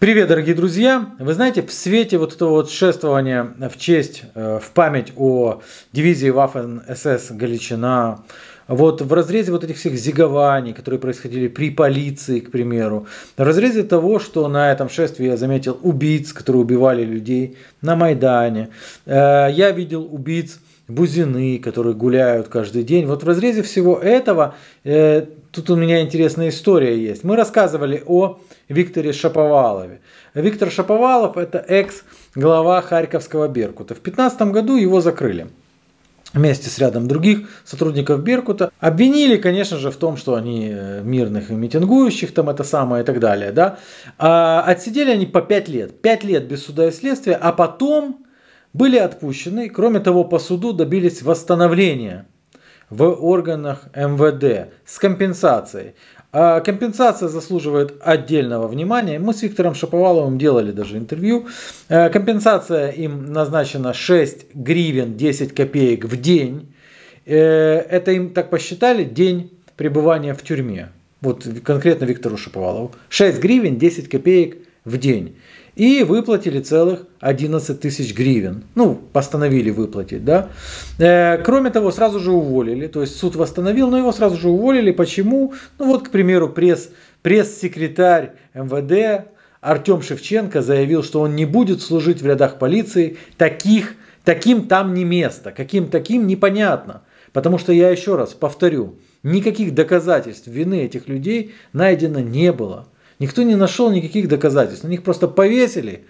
Привет, дорогие друзья! Вы знаете, в свете вот этого вот шествования в честь, э, в память о дивизии Waffen-СС Галичина, вот в разрезе вот этих всех зигований, которые происходили при полиции, к примеру, в разрезе того, что на этом шествии я заметил убийц, которые убивали людей на Майдане, э, я видел убийц Бузины, которые гуляют каждый день. Вот в разрезе всего этого э, тут у меня интересная история есть. Мы рассказывали о Викторе Шаповалове. Виктор Шаповалов – это экс-глава Харьковского Беркута. В 2015 году его закрыли вместе с рядом других сотрудников Беркута. Обвинили, конечно же, в том, что они э, мирных и митингующих, там это самое и так далее. Да? А отсидели они по 5 лет. 5 лет без суда и следствия, а потом были отпущены. Кроме того, по суду добились восстановления в органах МВД с компенсацией. А компенсация заслуживает отдельного внимания. Мы с Виктором Шаповаловым делали даже интервью. Э, компенсация им назначена 6 гривен 10 копеек в день. Э, это им так посчитали день пребывания в тюрьме. Вот конкретно Виктору Шаповалову. 6 гривен 10 копеек в день и выплатили целых 11 тысяч гривен. Ну, постановили выплатить, да. Э, кроме того, сразу же уволили. То есть суд восстановил, но его сразу же уволили. Почему? Ну вот, к примеру, пресс, пресс-секретарь МВД Артем Шевченко заявил, что он не будет служить в рядах полиции. Таких, таким там не место. Каким таким непонятно. Потому что я еще раз повторю, никаких доказательств вины этих людей найдено не было. Никто не нашел никаких доказательств. На них просто повесили,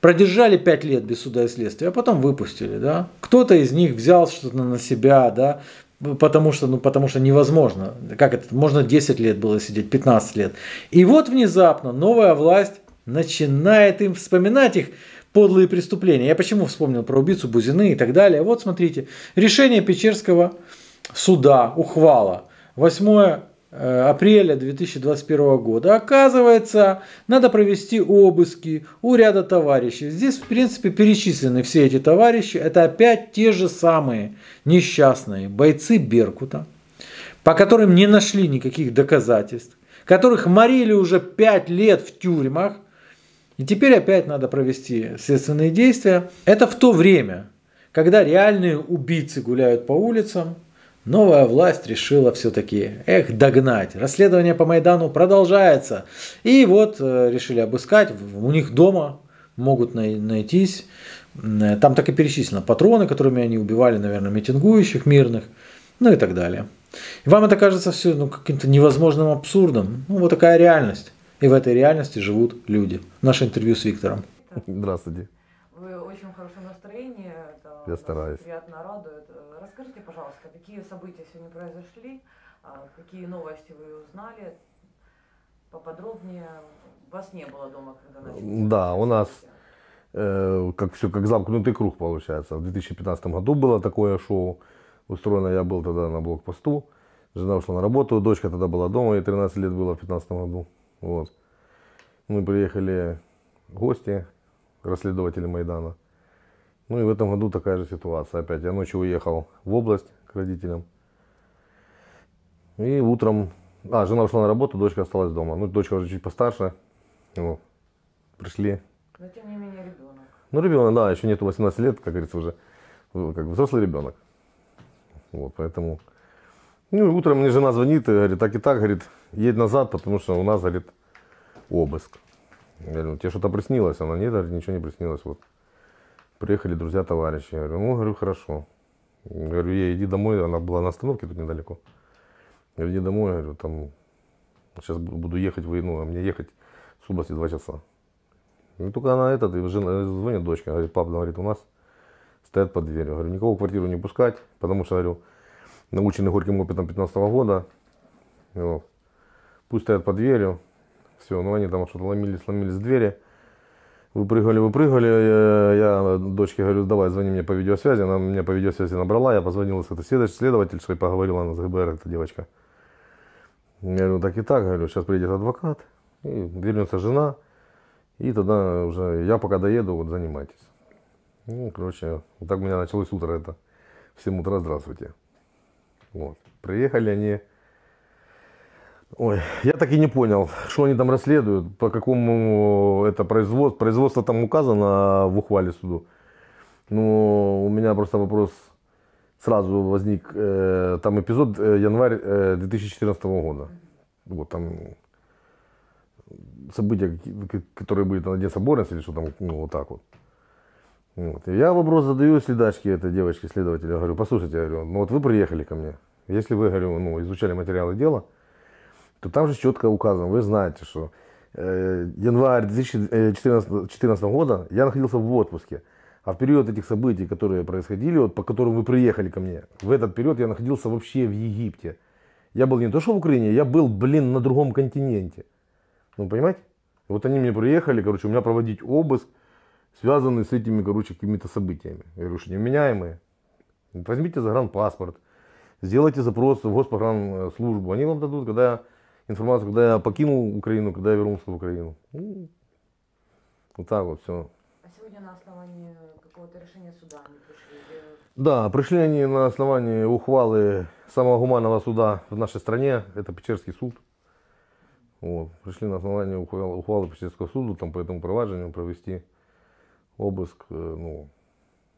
продержали 5 лет без суда и следствия, а потом выпустили. Да? Кто-то из них взял что-то на себя, да? потому, что, ну, потому что невозможно. Как это? Можно 10 лет было сидеть, 15 лет. И вот внезапно новая власть начинает им вспоминать их подлые преступления. Я почему вспомнил про убийцу Бузины и так далее. Вот смотрите, решение Печерского суда, ухвала. 8 Э, апреля 2021 года. Оказывается, надо провести обыски у ряда товарищей. Здесь, в принципе, перечислены все эти товарищи. Это опять те же самые несчастные бойцы Беркута, по которым не нашли никаких доказательств, которых морили уже 5 лет в тюрьмах. И теперь опять надо провести следственные действия. Это в то время, когда реальные убийцы гуляют по улицам, Новая власть решила все-таки, эх, догнать. Расследование по Майдану продолжается. И вот э, решили обыскать. У них дома могут найтись. Э, там так и перечислено патроны, которыми они убивали, наверное, митингующих мирных. Ну и так далее. И вам это кажется все ну, каким-то невозможным абсурдом. Ну вот такая реальность. И в этой реальности живут люди. Наше интервью с Виктором. Здравствуйте. Вы очень хорошем настроении. Это Я стараюсь. Приятно радует. Расскажите, пожалуйста, какие события сегодня произошли, а, какие новости вы узнали, поподробнее. Вас не было дома, когда начали. Да, у нас э, как все, как замкнутый круг получается. В 2015 году было такое шоу устроено. Я был тогда на блокпосту. Жена ушла на работу, дочка тогда была дома, ей 13 лет было в 2015 году. Вот. Мы приехали гости, расследователи Майдана. Ну и в этом году такая же ситуация опять. Я ночью уехал в область к родителям. И утром... А, жена ушла на работу, дочка осталась дома. Ну, дочка уже чуть постарше. Ну, пришли. Но тем не менее ребенок. Ну, ребенок, да, еще нету 18 лет, как говорится, уже ну, как взрослый ребенок. Вот, поэтому... Ну, утром мне жена звонит и говорит, так и так, говорит, едь назад, потому что у нас, говорит, обыск. Я говорю, «Ну, тебе что-то приснилось? Она, нет, ничего не приснилось. Вот. Приехали друзья, товарищи. Я говорю, ну, говорю, хорошо. Я говорю, ей, иди домой. Она была на остановке тут недалеко. Я говорю, иди домой. Я говорю, там, сейчас буду ехать в войну, а мне ехать с области два часа. И ну, только она этот, и жена, э, звонит дочка, говорит, папа, говорит, у нас стоят под дверью. Я говорю, никого в квартиру не пускать, потому что, говорю, наученный горьким опытом 15 -го года, вот, пусть стоят под дверью, все, ну они там что-то ломились, сломились в двери. Выпрыгали, выпрыгали. Я, дочке говорю, давай, звони мне по видеосвязи. Она мне по видеосвязи набрала. Я позвонил с этой следовательшей, поговорила она с ГБР, эта девочка. Я говорю, так и так, говорю, сейчас приедет адвокат, и вернется жена. И тогда уже я пока доеду, вот занимайтесь. Ну, короче, вот так у меня началось утро это. В 7 утра здравствуйте. Вот. Приехали они Ой, я так и не понял, что они там расследуют, по какому это производство. Производство там указано в ухвале суду. Но ну, у меня просто вопрос сразу возник. Э, там эпизод э, январь 2014 э, года. Вот там события, которые были на День соборности или что там, ну, вот так вот. вот. я вопрос задаю следачке этой девочке, следователю. Я говорю, послушайте, я говорю, ну вот вы приехали ко мне. Если вы, говорю, ну, изучали материалы дела, то там же четко указано, вы знаете, что э, январь 2014, года я находился в отпуске. А в период этих событий, которые происходили, вот по которым вы приехали ко мне, в этот период я находился вообще в Египте. Я был не то что в Украине, я был, блин, на другом континенте. Ну, понимаете? Вот они мне приехали, короче, у меня проводить обыск, связанный с этими, короче, какими-то событиями. Я говорю, что невменяемые. Возьмите загранпаспорт, сделайте запрос в госпогранслужбу. Они вам дадут, когда информацию, когда я покинул Украину, когда я вернулся в Украину. Ну, вот так вот все. А сегодня на основании какого-то решения суда они пришли? Да, пришли они на основании ухвалы самого гуманного суда в нашей стране, это Печерский суд. Вот. Пришли на основании ухвалы Печерского суда там, по этому проваджению провести обыск э, ну,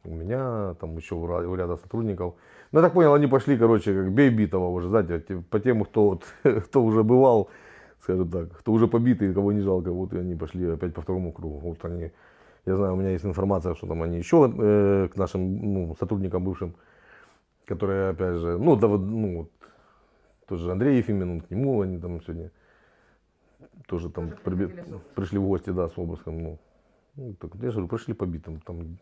у меня, там еще у ряда сотрудников. Ну, я так понял, они пошли, короче, как бей битого уже, знаете, по тем, кто, вот, кто уже бывал, скажем так, кто уже побитый, кого не жалко, вот и они пошли опять по второму кругу. Вот они, я знаю, у меня есть информация, что там они еще э, к нашим ну, сотрудникам бывшим, которые, опять же, ну, да, ну, вот, тоже Андрей Ефимин, к нему, они там сегодня тоже там при, пришли в гости, да, с обыском, ну, ну так, я же говорю, пришли побитым, там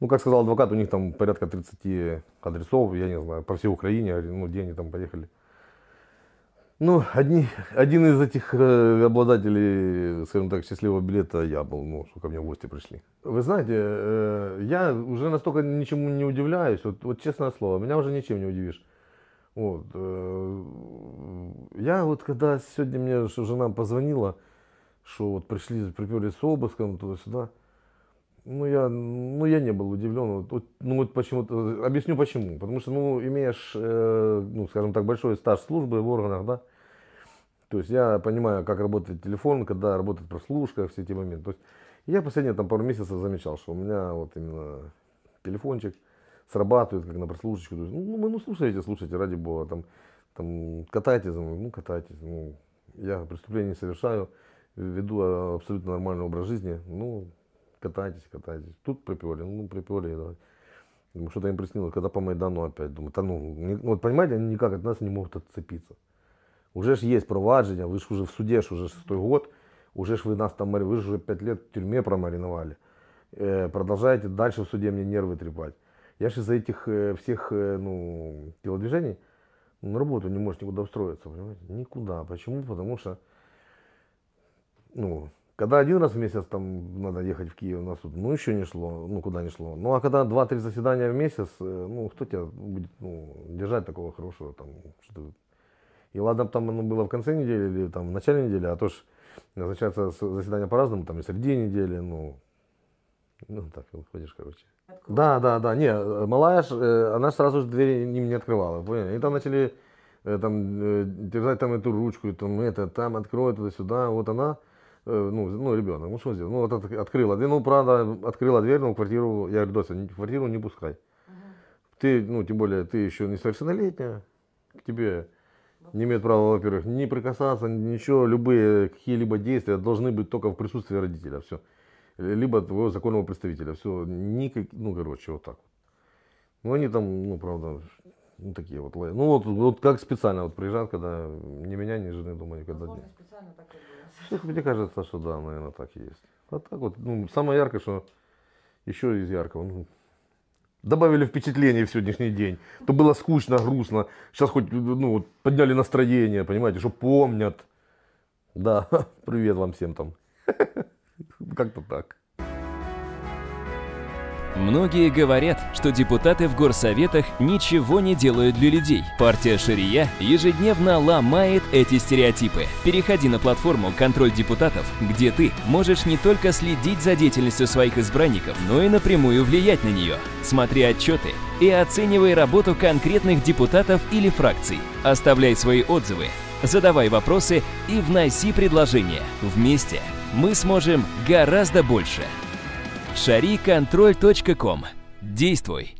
ну, как сказал адвокат, у них там порядка 30 адресов, я не знаю, по всей Украине, а, ну, где они там поехали. Ну, одни, один из этих э, обладателей, скажем так, счастливого билета я был, ну, что ко мне в гости пришли. Вы знаете, э, я уже настолько ничему не удивляюсь, вот, вот честное слово, меня уже ничем не удивишь. Вот, э, я вот когда сегодня мне жена позвонила, что вот пришли, приперлись с обыском туда-сюда, ну я, ну, я не был удивлен. Вот, ну, вот почему-то, объясню почему. Потому что, ну, имеешь, э, ну, скажем так, большой стаж службы в органах, да, то есть я понимаю, как работает телефон, когда работает прослушка, все эти моменты. То есть я последние там пару месяцев замечал, что у меня вот именно телефончик срабатывает, как на прослушечку. То есть, ну, ну, ну, слушайте, слушайте, ради бога, там, там катайтесь, ну, катайтесь. Ну, я преступление не совершаю, веду а, абсолютно нормальный образ жизни, ну, катайтесь, катайтесь. Тут приперли, ну приперли, давай. Думаю, что-то им приснилось, когда по Майдану опять. Думаю, да ну, не, ну, вот понимаете, они никак от нас не могут отцепиться. Уже ж есть провадження, вы ж уже в суде ж уже шестой год, уже ж вы нас там, вы ж уже пять лет в тюрьме промариновали. Э, продолжаете дальше в суде мне нервы трепать. Я же из-за этих э, всех э, ну, телодвижений на работу не можешь никуда устроиться, понимаете? Никуда. Почему? Потому что ну, когда один раз в месяц там надо ехать в Киев на суд, ну еще не шло, ну куда не шло. Ну а когда 2-3 заседания в месяц, э, ну кто тебя будет ну, держать такого хорошего там, что И ладно, там оно было в конце недели или там в начале недели, а то ж назначается заседание по-разному, там и среди недели, ну, ну так, ходишь, короче. Откуда? Да, да, да, не, малая, э, она сразу же двери им не открывала, поняли? И там начали э, там держать там эту ручку, и там это, там откроет туда-сюда, вот она. Э, ну, ну, ребенок, ну что сделать? Ну, вот от, открыла дверь, ну, правда, открыла дверь, но ну, квартиру, я говорю, Дося, квартиру не пускай. Угу. Ты, ну, тем более, ты еще несовершеннолетняя, к тебе ну, не имеет права, во-первых, не прикасаться, ничего, любые какие-либо действия должны быть только в присутствии родителя, все. Либо твоего законного представителя, все, никак, ну, короче, вот так. Ну, они там, ну, правда, ну, такие вот. Ну, вот, вот как специально вот приезжают, когда ни меня, ни жены думаю никогда нет. специально так и было. Ну, типа, мне кажется, что да, наверное, так и есть. А так вот, ну, самое яркое, что еще из яркого. Ну, добавили впечатление в сегодняшний день. То было скучно, грустно. Сейчас хоть ну, вот, подняли настроение, понимаете, что помнят. Да, привет вам всем там. Как-то так. Многие говорят, что депутаты в горсоветах ничего не делают для людей. Партия Шария ежедневно ломает эти стереотипы. Переходи на платформу «Контроль депутатов», где ты можешь не только следить за деятельностью своих избранников, но и напрямую влиять на нее. Смотри отчеты и оценивай работу конкретных депутатов или фракций. Оставляй свои отзывы, задавай вопросы и вноси предложения. Вместе мы сможем гораздо больше sharikontrolь.com. Действуй!